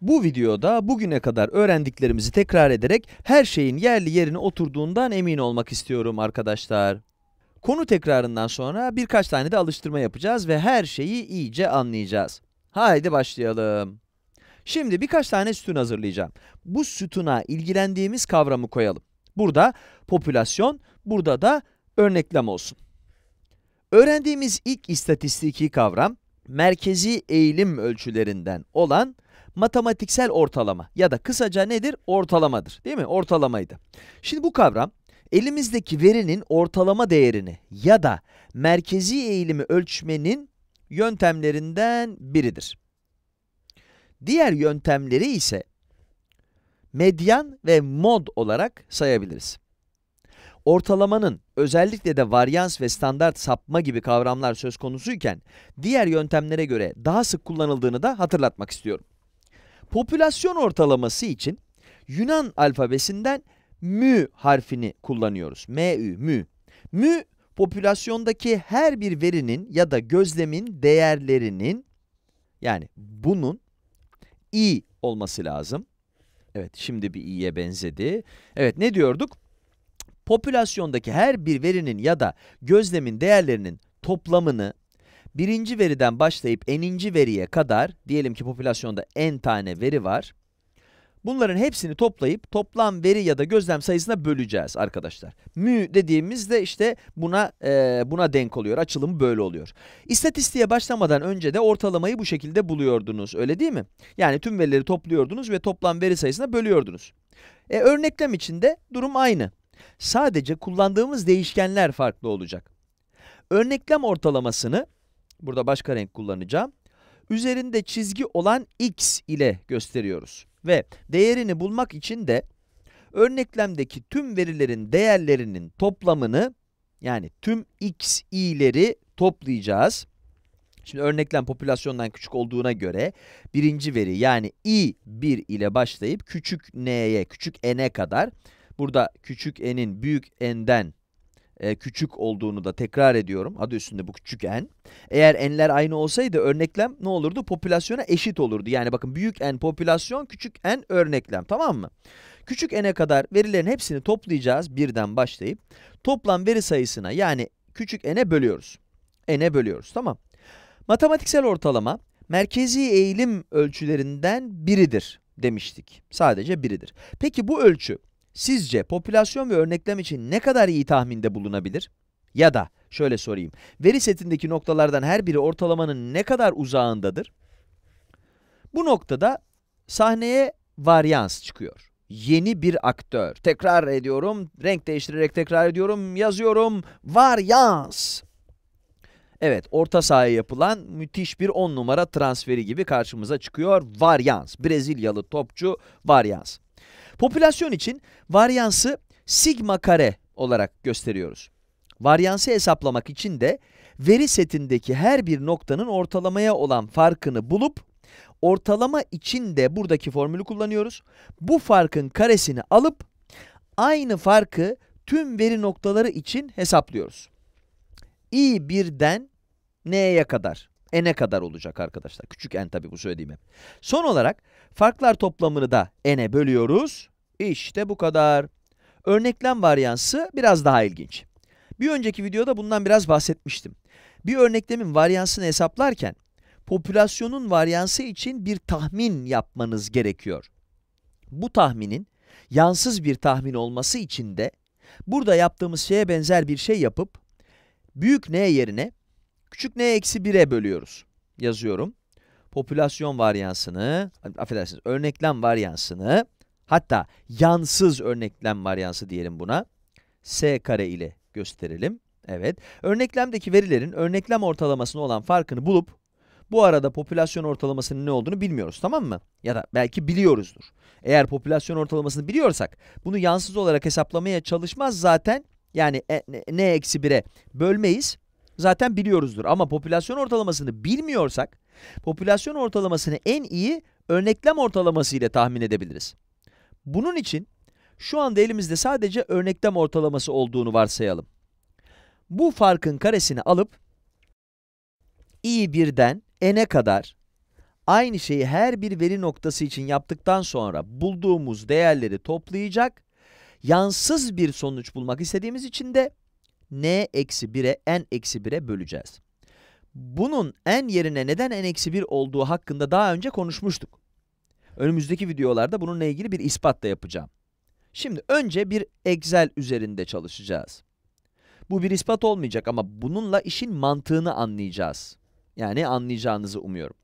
Bu videoda bugüne kadar öğrendiklerimizi tekrar ederek her şeyin yerli yerine oturduğundan emin olmak istiyorum arkadaşlar. Konu tekrarından sonra birkaç tane de alıştırma yapacağız ve her şeyi iyice anlayacağız. Haydi başlayalım. Şimdi birkaç tane sütun hazırlayacağım. Bu sütuna ilgilendiğimiz kavramı koyalım. Burada popülasyon, burada da örneklem olsun. Öğrendiğimiz ilk istatistiki kavram merkezi eğilim ölçülerinden olan matematiksel ortalama ya da kısaca nedir? Ortalamadır değil mi? Ortalamaydı. Şimdi bu kavram elimizdeki verinin ortalama değerini ya da merkezi eğilimi ölçmenin yöntemlerinden biridir. Diğer yöntemleri ise medyan ve mod olarak sayabiliriz. Ortalamanın özellikle de varyans ve standart sapma gibi kavramlar söz konusuyken diğer yöntemlere göre daha sık kullanıldığını da hatırlatmak istiyorum. Popülasyon ortalaması için Yunan alfabesinden mü harfini kullanıyoruz. M-ü, mü. Mü, popülasyondaki her bir verinin ya da gözlemin değerlerinin yani bunun i olması lazım. Evet şimdi bir i'ye benzedi. Evet ne diyorduk? popülasyondaki her bir verinin ya da gözlemin değerlerinin toplamını birinci veriden başlayıp eninci veriye kadar, diyelim ki popülasyonda n tane veri var, bunların hepsini toplayıp toplam veri ya da gözlem sayısına böleceğiz arkadaşlar. Mü dediğimiz de işte buna e, buna denk oluyor, açılımı böyle oluyor. İstatistiğe başlamadan önce de ortalamayı bu şekilde buluyordunuz, öyle değil mi? Yani tüm verileri topluyordunuz ve toplam veri sayısına bölüyordunuz. E, örneklem içinde durum aynı. Sadece kullandığımız değişkenler farklı olacak. Örneklem ortalamasını, burada başka renk kullanacağım, üzerinde çizgi olan x ile gösteriyoruz. Ve değerini bulmak için de örneklemdeki tüm verilerin değerlerinin toplamını yani tüm x i'leri toplayacağız. Şimdi örneklem popülasyondan küçük olduğuna göre birinci veri yani i1 ile başlayıp küçük n'ye küçük n'e kadar Burada küçük n'in büyük n'den e, küçük olduğunu da tekrar ediyorum. Adı üstünde bu küçük n. Eğer n'ler aynı olsaydı örneklem ne olurdu? Popülasyona eşit olurdu. Yani bakın büyük n popülasyon, küçük n örneklem. Tamam mı? Küçük n'e kadar verilerin hepsini toplayacağız. Birden başlayıp toplam veri sayısına yani küçük n'e bölüyoruz. n'e bölüyoruz. Tamam. Matematiksel ortalama merkezi eğilim ölçülerinden biridir demiştik. Sadece biridir. Peki bu ölçü sizce popülasyon ve örneklem için ne kadar iyi tahminde bulunabilir? Ya da şöyle sorayım, veri setindeki noktalardan her biri ortalamanın ne kadar uzağındadır? Bu noktada sahneye varyans çıkıyor. Yeni bir aktör. Tekrar ediyorum, renk değiştirerek tekrar ediyorum, yazıyorum. Varyans. Evet, orta sahaya yapılan müthiş bir 10 numara transferi gibi karşımıza çıkıyor. Varyans. Brezilyalı topçu Varyans. Popülasyon için varyansı sigma kare olarak gösteriyoruz. Varyansı hesaplamak için de veri setindeki her bir noktanın ortalamaya olan farkını bulup ortalama için de buradaki formülü kullanıyoruz. Bu farkın karesini alıp aynı farkı tüm veri noktaları için hesaplıyoruz. i1'den n'ye kadar e n'e kadar olacak arkadaşlar. Küçük n tabi bu söylediğim hep. Son olarak farklar toplamını da n'e bölüyoruz. İşte bu kadar. Örneklem varyansı biraz daha ilginç. Bir önceki videoda bundan biraz bahsetmiştim. Bir örneklemin varyansını hesaplarken popülasyonun varyansı için bir tahmin yapmanız gerekiyor. Bu tahminin yansız bir tahmin olması için de burada yaptığımız şeye benzer bir şey yapıp büyük n yerine Küçük n eksi 1'e bölüyoruz. Yazıyorum. Popülasyon varyansını, affedersiniz örneklem varyansını hatta yansız örneklem varyansı diyelim buna. S kare ile gösterelim. Evet. Örneklemdeki verilerin örneklem ortalamasına olan farkını bulup bu arada popülasyon ortalamasının ne olduğunu bilmiyoruz tamam mı? Ya da belki biliyoruzdur. Eğer popülasyon ortalamasını biliyorsak bunu yansız olarak hesaplamaya çalışmaz zaten. Yani n-1'e bölmeyiz zaten biliyoruzdur. Ama popülasyon ortalamasını bilmiyorsak popülasyon ortalamasını en iyi örneklem ortalaması ile tahmin edebiliriz. Bunun için şu anda elimizde sadece örneklem ortalaması olduğunu varsayalım. Bu farkın karesini alıp i birden n'e kadar aynı şeyi her bir veri noktası için yaptıktan sonra bulduğumuz değerleri toplayacak, yansız bir sonuç bulmak istediğimiz için de n eksi 1'e n eksi 1'e böleceğiz. Bunun n yerine neden n eksi 1 olduğu hakkında daha önce konuşmuştuk. Önümüzdeki videolarda bununla ilgili bir ispat da yapacağım. Şimdi önce bir Excel üzerinde çalışacağız. Bu bir ispat olmayacak ama bununla işin mantığını anlayacağız. Yani anlayacağınızı umuyorum.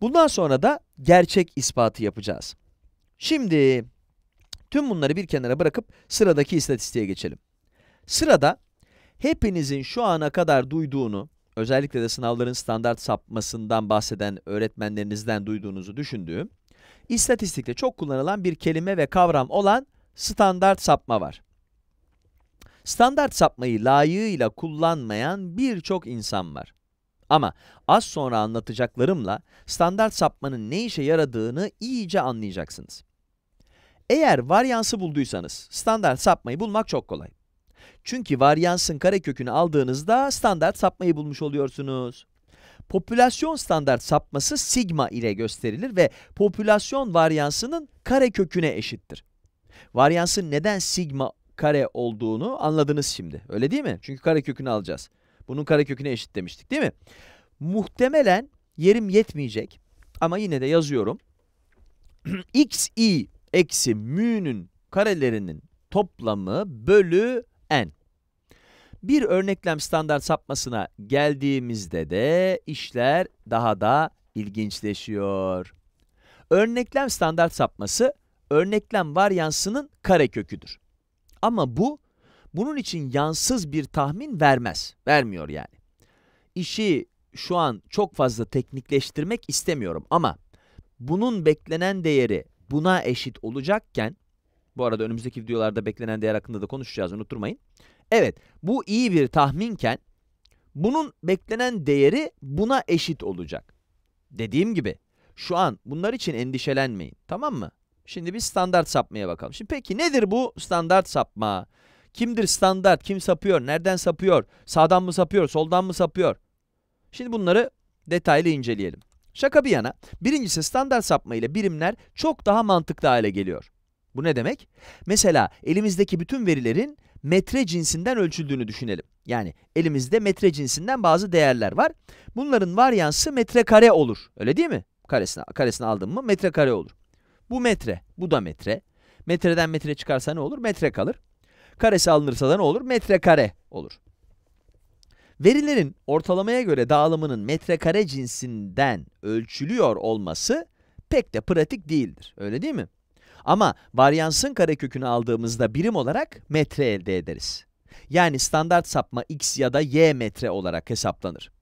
Bundan sonra da gerçek ispatı yapacağız. Şimdi tüm bunları bir kenara bırakıp sıradaki istatistiğe geçelim. Sırada hepinizin şu ana kadar duyduğunu, özellikle de sınavların standart sapmasından bahseden öğretmenlerinizden duyduğunuzu düşündüğüm, istatistikte çok kullanılan bir kelime ve kavram olan standart sapma var. Standart sapmayı layığıyla kullanmayan birçok insan var. Ama az sonra anlatacaklarımla standart sapmanın ne işe yaradığını iyice anlayacaksınız. Eğer varyansı bulduysanız standart sapmayı bulmak çok kolay. Çünkü varyansın karekökünü aldığınızda standart sapmayı bulmuş oluyorsunuz. Popülasyon standart sapması sigma ile gösterilir ve popülasyon varyansının kareköküne eşittir. Varyansın neden sigma kare olduğunu anladınız şimdi. Öyle değil mi? Çünkü karekökünü alacağız. Bunun kareköküne eşit demiştik değil mi? Muhtemelen yerim yetmeyecek ama yine de yazıyorum. xi eksi mü'nün karelerinin toplamı bölü n. Bir örneklem standart sapmasına geldiğimizde de işler daha da ilginçleşiyor. Örneklem standart sapması örneklem varyansının kareköküdür. Ama bu bunun için yansız bir tahmin vermez. Vermiyor yani. İşi şu an çok fazla teknikleştirmek istemiyorum ama bunun beklenen değeri buna eşit olacakken bu arada önümüzdeki videolarda beklenen değer hakkında da konuşacağız unutturmayın. Evet bu iyi bir tahminken bunun beklenen değeri buna eşit olacak. Dediğim gibi şu an bunlar için endişelenmeyin tamam mı? Şimdi bir standart sapmaya bakalım. Şimdi peki nedir bu standart sapma? Kimdir standart? Kim sapıyor? Nereden sapıyor? Sağdan mı sapıyor? Soldan mı sapıyor? Şimdi bunları detaylı inceleyelim. Şaka bir yana birincisi standart sapma ile birimler çok daha mantıklı hale geliyor. Bu ne demek? Mesela elimizdeki bütün verilerin metre cinsinden ölçüldüğünü düşünelim. Yani elimizde metre cinsinden bazı değerler var. Bunların varyansı metrekare olur. Öyle değil mi? Karesine, karesine aldın mı metrekare olur. Bu metre, bu da metre. Metreden metre çıkarsa ne olur? Metre kalır. Karesi alınırsa da ne olur? Metrekare olur. Verilerin ortalamaya göre dağılımının metrekare cinsinden ölçülüyor olması pek de pratik değildir. Öyle değil mi? Ama varyansın karekökünü aldığımızda birim olarak metre elde ederiz. Yani standart sapma x ya da y metre olarak hesaplanır.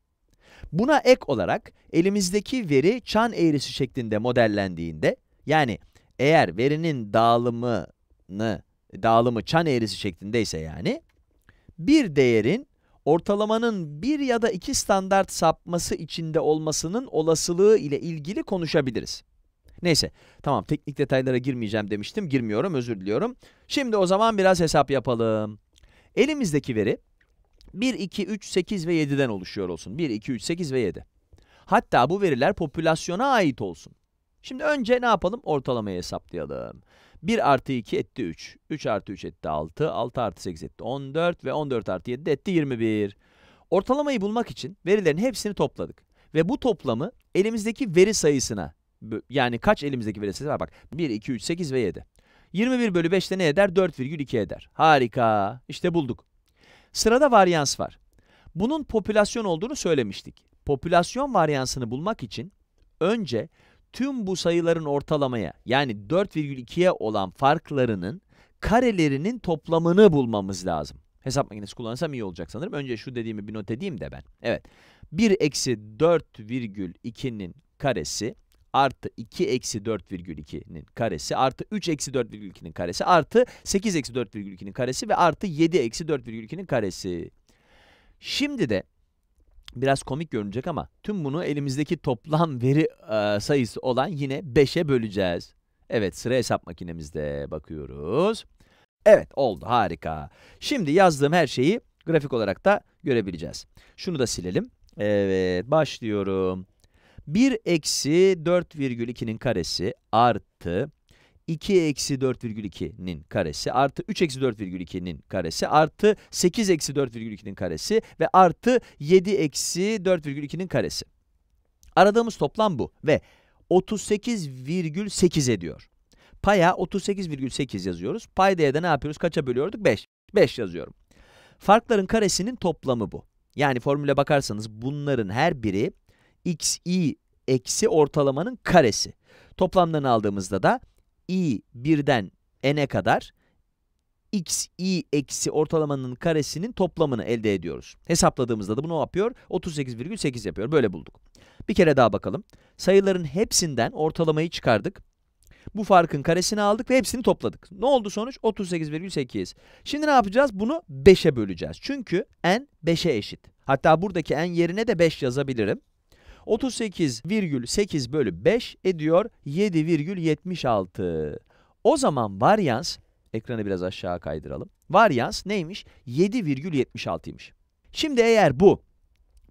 Buna ek olarak elimizdeki veri çan eğrisi şeklinde modellendiğinde, yani eğer verinin dağılımını, dağılımı çan eğrisi şeklindeyse yani, bir değerin ortalamanın bir ya da iki standart sapması içinde olmasının olasılığı ile ilgili konuşabiliriz. Neyse tamam teknik detaylara girmeyeceğim demiştim. Girmiyorum özür diliyorum. Şimdi o zaman biraz hesap yapalım. Elimizdeki veri 1, 2, 3, 8 ve 7'den oluşuyor olsun. 1, 2, 3, 8 ve 7. Hatta bu veriler popülasyona ait olsun. Şimdi önce ne yapalım? Ortalamayı hesaplayalım. 1 artı 2 etti 3. 3 artı 3 etti 6. 6 artı 8 etti 14. Ve 14 artı 7 etti 21. Ortalamayı bulmak için verilerin hepsini topladık. Ve bu toplamı elimizdeki veri sayısına yani kaç elimizdeki verilsesi var bak. 1, 2, 3, 8 ve 7. 21 bölü 5 ne eder? 4,2 eder. Harika. İşte bulduk. Sırada varyans var. Bunun popülasyon olduğunu söylemiştik. Popülasyon varyansını bulmak için önce tüm bu sayıların ortalamaya yani 4,2'ye olan farklarının karelerinin toplamını bulmamız lazım. Hesap makinesi kullanırsam iyi olacak sanırım. Önce şu dediğimi bir not edeyim de ben. Evet. 1 eksi 4,2'nin karesi artı 2 eksi 4,2'nin karesi artı 3 eksi 4,2'nin karesi artı 8 eksi 4,2'nin karesi ve artı 7 eksi 4,2'nin karesi. Şimdi de biraz komik görünecek ama tüm bunu elimizdeki toplam veri e, sayısı olan yine 5'e böleceğiz. Evet sıra hesap makinemizde bakıyoruz. Evet oldu harika. Şimdi yazdığım her şeyi grafik olarak da görebileceğiz. Şunu da silelim. Evet başlıyorum. 1 eksi 4,2'nin karesi artı 2 eksi 4,2'nin karesi artı 3 eksi 4,2'nin karesi artı 8 eksi 4,2'nin karesi ve artı 7 eksi 4,2'nin karesi. Aradığımız toplam bu ve 38,8 ediyor. Paya 38,8 yazıyoruz. Paydaya da ne yapıyoruz? Kaça bölüyorduk? 5. 5 yazıyorum. Farkların karesinin toplamı bu. Yani formüle bakarsanız bunların her biri xi eksi ortalamanın karesi. Toplamdan aldığımızda da i 1'den n'e kadar Xi eksi ortalamanın karesinin toplamını elde ediyoruz. Hesapladığımızda da bu ne yapıyor? 38,8 yapıyor. Böyle bulduk. Bir kere daha bakalım. Sayıların hepsinden ortalamayı çıkardık. Bu farkın karesini aldık ve hepsini topladık. Ne oldu sonuç? 38,8. Şimdi ne yapacağız? Bunu 5'e böleceğiz. Çünkü n 5'e eşit. Hatta buradaki n yerine de 5 yazabilirim. 38,8 bölü 5 ediyor 7,76. O zaman varyans, ekranı biraz aşağı kaydıralım. Varyans neymiş? 7,76'ymış. Şimdi eğer bu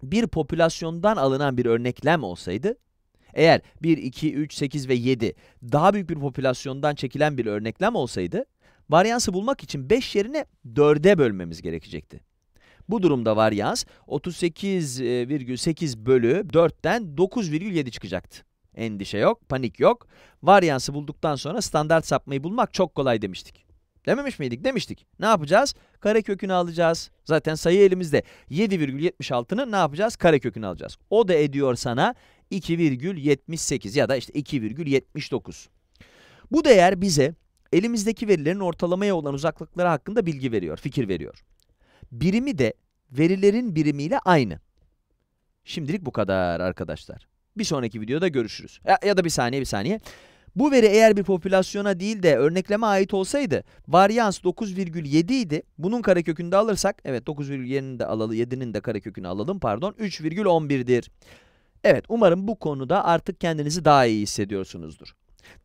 bir popülasyondan alınan bir örneklem olsaydı, eğer 1, 2, 3, 8 ve 7 daha büyük bir popülasyondan çekilen bir örneklem olsaydı, varyansı bulmak için 5 yerine 4'e bölmemiz gerekecekti. Bu durumda varyans 38,8 e, bölü 4'ten 9,7 çıkacaktı. Endişe yok, panik yok. Varyansı bulduktan sonra standart sapmayı bulmak çok kolay demiştik. Dememiş miydik? Demiştik. Ne yapacağız? Karekökünü alacağız. Zaten sayı elimizde. 7,76'nın ne yapacağız? Karekökünü alacağız. O da ediyor sana 2,78 ya da işte 2,79. Bu değer bize elimizdeki verilerin ortalamaya olan uzaklıkları hakkında bilgi veriyor, fikir veriyor birimi de verilerin birimiyle aynı. Şimdilik bu kadar arkadaşlar. Bir sonraki videoda görüşürüz. Ya, ya da bir saniye bir saniye. Bu veri eğer bir popülasyona değil de örnekleme ait olsaydı varyans 9,7 idi. Bunun karekökünü de alırsak evet 9,7'nin de alalım 7'nin de karekökünü alalım pardon 3,11'dir. Evet umarım bu konuda artık kendinizi daha iyi hissediyorsunuzdur.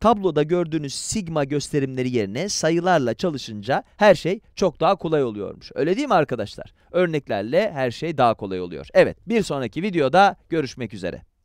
Tabloda gördüğünüz sigma gösterimleri yerine sayılarla çalışınca her şey çok daha kolay oluyormuş. Öyle değil mi arkadaşlar? Örneklerle her şey daha kolay oluyor. Evet, bir sonraki videoda görüşmek üzere.